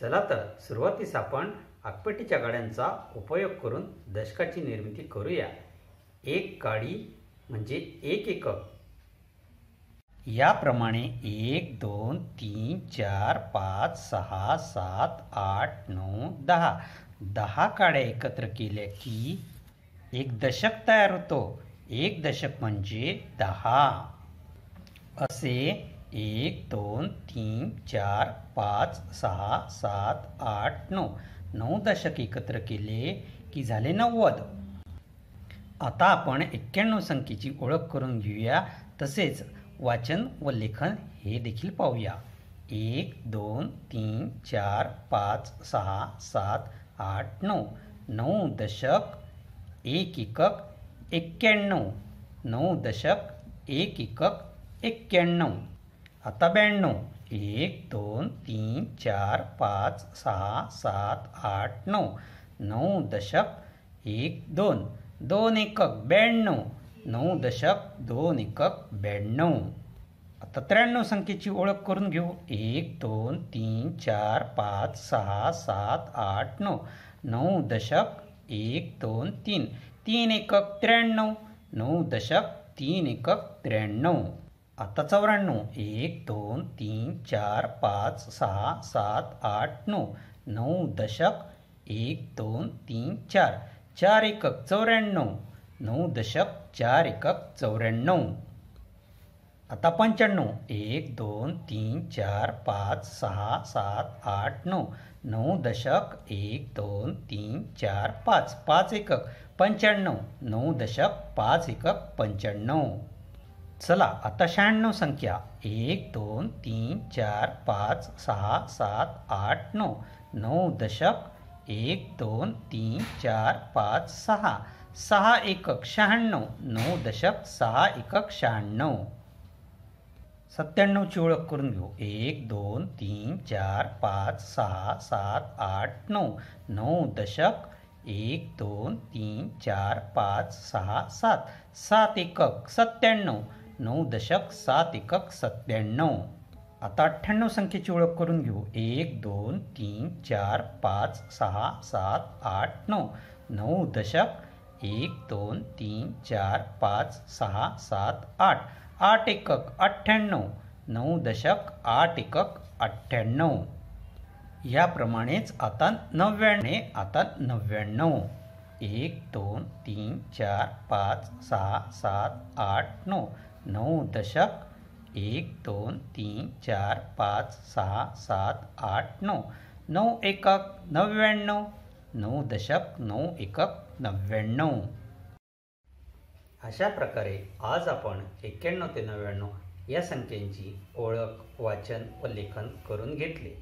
चला तर सुरुवातीस आपण आकपेटीच्या गाड्यांचा उपयोग करून दशकाची निर्मिती करूया एक काडी म्हणजे एक एकक याप्रमाणे एक दोन तीन चार पाच सहा सात आठ नऊ दहा दहा काड्या एकत्र केल्या की एक दशक तयार होतो एक दशक म्हणजे दहा असे एक दोन तीन चार पाच सहा सात आठ नऊ नऊ दशक एकत्र केले की झाले नव्वद आता आपण एक्क्याण्णव संख्येची ओळख करून घेऊया तसेच वाचन व लेखन हे देखील पाहूया एक दोन तीन चार पाच सहा सात आठ नऊ नऊ दशक एक एकक एक्क्याण्णव नऊ दशक एक एकक एक्क्याण्णव आता ब्याण्णव एक दोन तीन चार पाच सहा सात आठ नऊ नऊ दशक एक दोन दोन एकक ब्याण्णव नऊ दशक दोन एकक ब्याण्णव आता त्र्याण्णव संख्येची ओळख करून घेऊ एक दोन तीन चार पाच सहा सात आठ नऊ नऊ दशक एक दोन तीन तीन एकक त्र्याण्णव नऊ दशक तीन एकक त्र्याण्णव आता चौऱ्याण्णव एक दोन तीन चार पाच सहा सात आठ नऊ नऊ दशक एक दोन तीन चार चार एकक चौऱ्याण्णव नऊ दशक चार एकक चौऱ्याण्णव आता पंच्याण्णव एक दोन तीन चार पाच सहा सात आठ नऊ नऊ दशक एक दोन तीन चार पाच पाच एकक पंच्याण्णव नऊ दशक पाच एकक पंच्याण्णव चला आता शहाण्णव संख्या एक दोन तीन चार पाच सहा सात आठ नऊ नऊ दशक एक दोन तीन चार पाच सहा सहा एकक शहाण्णव नऊ दशक सहा एकक शहाण्णव सत्त्याण्णवची ओळख करून घेऊ एक दोन तीन चार पाच सहा सात आठ नऊ नऊ दशक एक दोन तीन चार पाच सहा सात सात एकक सत्त्याण्णव नऊ दशक सात एकक सत्त्याण्णव आता अठ्ठ्याण्णव संख्येची ओळख करून घेऊ एक दोन तीन चार पाच सहा सात आठ नऊ नऊ दशक एक दोन तीन चार पाच सहा सात आठ आठ एकक अठ्ठ्याण्णव नऊ दशक आठ एकक अठ्ठ्याण्णव याप्रमाणेच आता नव्याण्णव आता नव्याण्णव एक दोन तीन चार पाच सहा सात आठ नऊ नऊ दशक एक दोन तीन चार पाच सहा सात आठ नऊ नऊ एकक नव्याण्णव नऊ दशक नऊ एकक नव्याण्णव अशा प्रकारे आज आपण एक्क्याण्णव ते नव्याण्णव या संख्येची ओळख वाचन व लेखन करून घेतले